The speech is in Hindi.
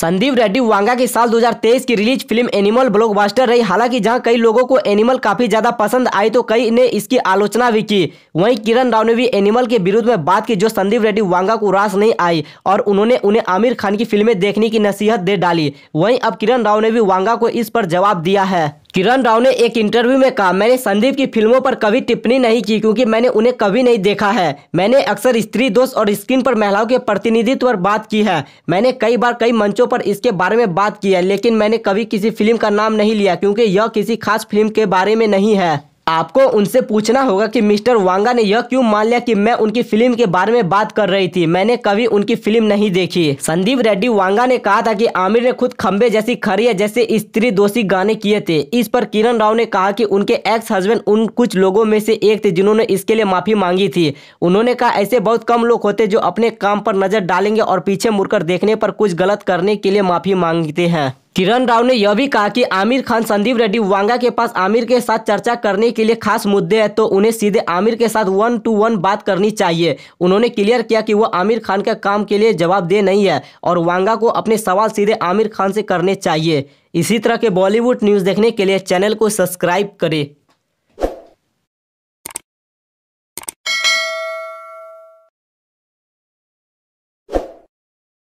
संदीप रेड्डी वांगा की साल 2023 की रिलीज फिल्म एनिमल ब्लॉकबस्टर रही हालांकि जहां कई लोगों को एनिमल काफी ज्यादा पसंद आई तो कई ने इसकी आलोचना भी की वहीं किरण राव ने भी एनिमल के विरुद्ध में बात की जो संदीप रेड्डी वांगा को रास नहीं आई और उन्होंने उन्हें आमिर खान की फिल्में देखने की नसीहत दे डाली वहीं अब किरण राव ने भी वांगा को इस पर जवाब दिया है किरण राव ने एक इंटरव्यू में कहा मैंने संदीप की फिल्मों पर कभी टिप्पणी नहीं की क्योंकि मैंने उन्हें कभी नहीं देखा है मैंने अक्सर स्त्री दोष और स्क्रीन पर महिलाओं के प्रतिनिधित्व पर बात की है मैंने कई बार कई मंचों पर इसके बारे में बात की है लेकिन मैंने कभी किसी फिल्म का नाम नहीं लिया क्योंकि यह किसी खास फिल्म के बारे में नहीं है आपको उनसे पूछना होगा कि मिस्टर वांगा ने यह क्यों मान लिया कि मैं उनकी फिल्म के बारे में बात कर रही थी मैंने कभी उनकी फिल्म नहीं देखी संदीप रेड्डी वांगा ने कहा था कि आमिर ने खुद खंबे जैसी खरी है जैसे स्त्री दोषी गाने किए थे इस पर किरण राव ने कहा कि उनके एक्स हस्बैंड उन कुछ लोगों में से एक थे जिन्होंने इसके लिए माफी मांगी थी उन्होंने कहा ऐसे बहुत कम लोग होते जो अपने काम पर नजर डालेंगे और पीछे मुड़कर देखने पर कुछ गलत करने के लिए माफी मांगते हैं किरण राव ने यह भी कहा कि आमिर खान संदीप रेड्डी वांगा के पास आमिर के साथ चर्चा करने के लिए खास मुद्दे हैं तो उन्हें सीधे आमिर के साथ वन टू वन बात करनी चाहिए उन्होंने क्लियर किया कि वह आमिर खान के काम के लिए जवाबदेह नहीं है और वांगा को अपने सवाल सीधे आमिर खान से करने चाहिए इसी तरह के बॉलीवुड न्यूज़ देखने के लिए चैनल को सब्सक्राइब करें